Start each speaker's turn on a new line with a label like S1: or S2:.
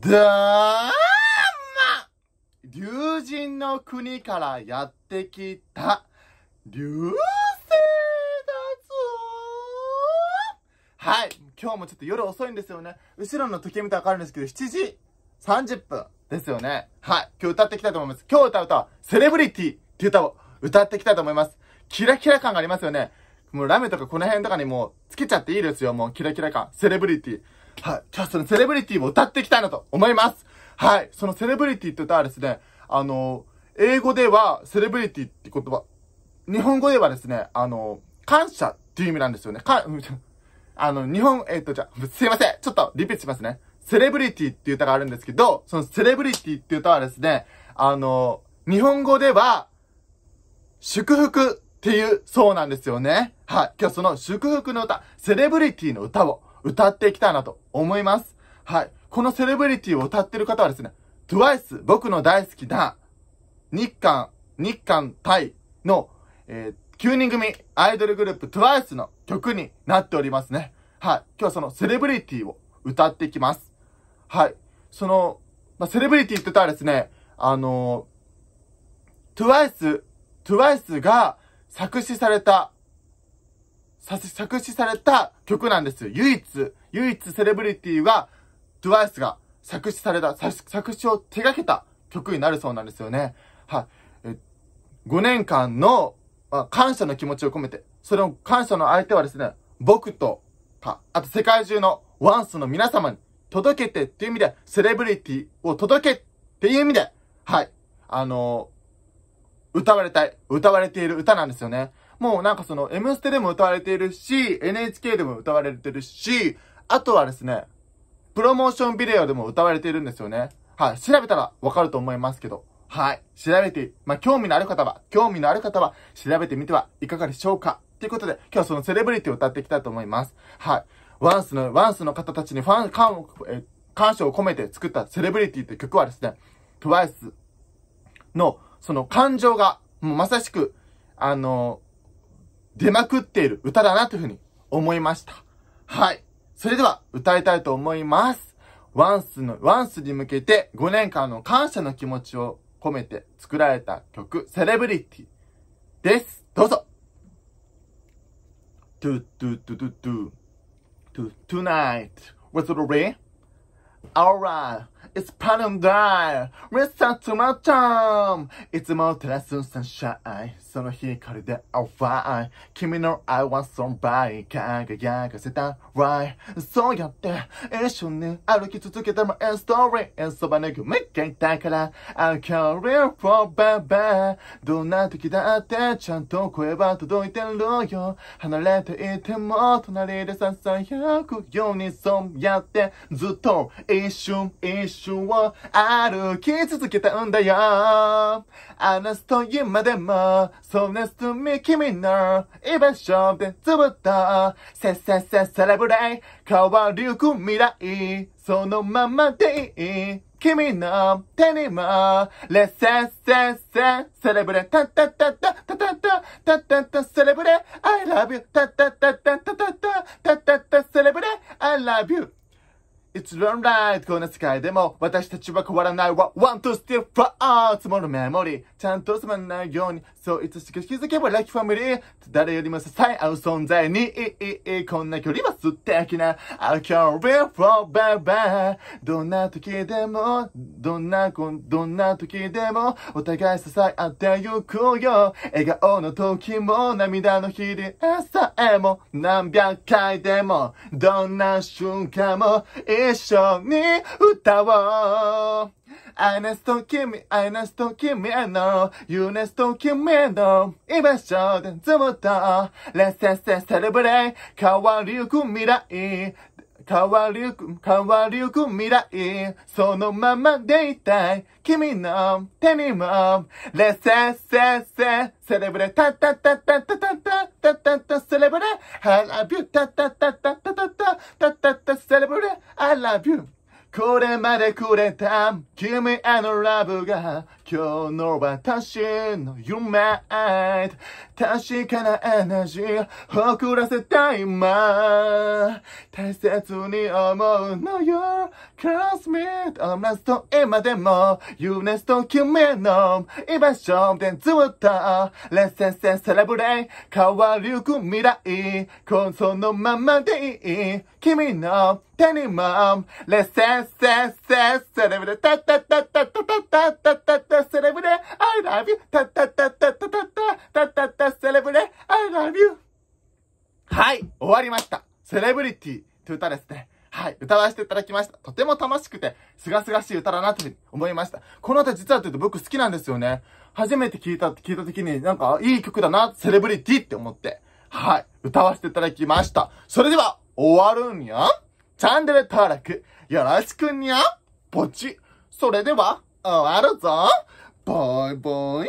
S1: だーま竜神の国からやってきた流星だぞはい。今日もちょっと夜遅いんですよね。後ろの時計見たらわかるんですけど、7時30分ですよね。はい。今日歌っていきたいと思います。今日歌う歌は、セレブリティっていう歌を歌っていきたいと思います。キラキラ感がありますよね。もうラメとかこの辺とかにもうつけちゃっていいですよ。もうキラキラ感。セレブリティ。はい、じゃあ、そのセレブリティを歌っていきたいなと思います。はい、そのセレブリティって歌はですね、あの、英語ではセレブリティって言葉、日本語ではですね、あの、感謝っていう意味なんですよね。か、あの、日本、えっ、ー、と、じゃ、すいません。ちょっとリピートしますね。セレブリティっていう歌があるんですけど、そのセレブリティっていう歌はですね、あの、日本語では、祝福っていうそうなんですよね。はい。今日その祝福の歌、セレブリティの歌を歌っていきたいなと思います。はい。このセレブリティを歌ってる方はですね、TWICE、僕の大好きな、日韓、日韓タイの、えー、9人組アイドルグループ TWICE の曲になっておりますね。はい。今日はそのセレブリティを歌っていきます。はい。その、まあ、セレブリティって言ったらですね、あのー、TWICE、TWICE が作詞された作詞された曲なんですよ。唯一、唯一セレブリティは、twice が作詞された、作詞を手掛けた曲になるそうなんですよね。はい。え5年間の、まあ、感謝の気持ちを込めて、その感謝の相手はですね、僕とか、あと世界中のワンスの皆様に届けてっていう意味で、セレブリティを届けっていう意味で、はい。あのー、歌われたい、歌われている歌なんですよね。もうなんかその、M ステでも歌われているし、NHK でも歌われてるし、あとはですね、プロモーションビデオでも歌われているんですよね。はい、調べたらわかると思いますけど。はい、調べて、まあ、興味のある方は、興味のある方は、調べてみてはいかがでしょうかということで、今日はそのセレブリティを歌っていきたいと思います。はい。ワンスの、ワンスの方たちにファン、感、え、感謝を込めて作ったセレブリティという曲はですね、TWICE の、その感情が、もうまさしく、あの、出まくっている歌だなというふうに思いました。はい。それでは歌いたいと思います。ワンスの、ワンスに向けて5年間の感謝の気持ちを込めて作られた曲、セレブリティです。どうぞトゥトゥトゥトゥトゥトゥ Tonight was the rain? Alright. It's Palundai! r e s t e n to my t h a m いつも照らす sunshine その光で alright s m e b は存在輝かせた right そうやって一緒に歩き続けたまえストーリーそばに組み切ったから I'll carry for baby どんな時だってちゃんと声は届いてるよ離れていても隣でささやくようにそうやってずっと一瞬一瞬緒を歩き続けたんだよ。あなたと今でも、そんな瞳君の居場所でずっと、せっせっせセレブレイ、変わりゆく未来、そのままでいい。君の手にも、レッセッセッセセレブレ、タッタッタッタ、タタタ、タタタセレブレ、I love you, タタタタタタタ、タタタセレブレ、I love you. It's run right, こんな世界でも私たちは変わらないわ。two, ツー、スティ four, 積もるメモリー。ちゃんとつまんないように、そういつしか気づけばラ k y f ファミリー。誰よりも支え合う存在に、こんな距離は素敵な。I'll carry f o r e a e y どんな時でも、どんな、どんな時でも、お互い支え合ってゆくよ。笑顔の時も、涙の日でさえも、何百回でも、どんな瞬間も、一緒に歌おう。あなすとスあキミ、と君の、ゆなすと君の居場所でずっと、レッセッセセレブレイ、変わりゆく未来。変わりゆく、変わりゆく未来。そのままでいたい。君の手にも。レッセッセッセ、セレブレタタタタタタタ。タタタセレブレ I love you タタタタタタタタタタセレブレ I love you これまでくれた君へのラブが今日の私の夢確かなエナジー誇らせたい今大切に思うのよ c r o s s m e t e 同じと今でも UNES と君の居場所でずっと Let's say celebrate 変わりゆく未来こそのままでいい君の手にも Let's say say celebrate タタタタタタタタタセレブレ I love you! たッたッたッたセレブレ I love you! はい、終わりました。セレブリティという歌ですね。はい、歌わせていただきました。とても楽しくて、すがすがしい歌だなというふうに思いました。この歌実はというと僕好きなんですよね。初めて聞いた、聞いた時になんかいい曲だな、セレブリティって思って、はい、歌わせていただきました。それでは、終わるんやチャンネル登録、よろしくにゃポち。それでは、おあるぞボイボイ